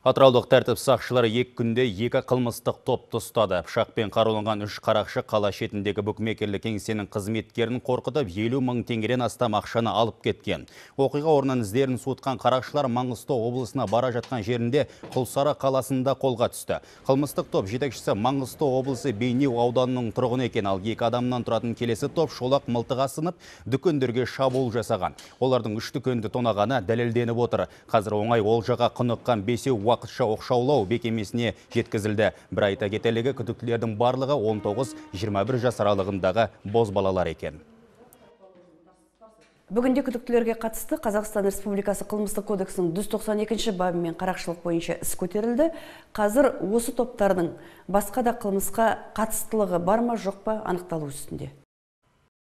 Атыраулық тәртіп сақшылары екі күнде екі қылмыстық топты ұстады. Пышақпен қаруланған үш қарақшы қала шетіндегі бүкмекерлі кеңсенің қызметкерін қорқытып, 50 мың теңгеден астам ақшаны алып кеткен. Оқиға орнын іздерін суытқан қарақшылар Маңғыстау облысына бара жатқан жерінде Құлсары қаласында қолға түсті. Қылмыстық топ жетекшісі Маңғыстау облысы Бейнеу ауданының тұрғыны екен, ал екі адамнан тұратын келесі топ шолақ мылтыға сынып, дүкендерге шабуыл жасаған. Олардың үш дүкенді тонағаны дәлелденіп отыр. Қазір оңай олжаға құныққан бесеу уақытша оқшаулау бекемесіне жеткізілді. Бір айта кетелігі күтіктілердің барлығы 19-21 жас аралығындағы боз балалар екен. Бүгінде күдіктілерге қатысты Қазақстан Республикасы қылмыстық кодексінің 192-ші бабымен қарақшылық бойынша іс көтерілді. Қазір осы топтардың басқа да қылмысқа қатыстылығы бар ма жоқ па анықталу үстінде.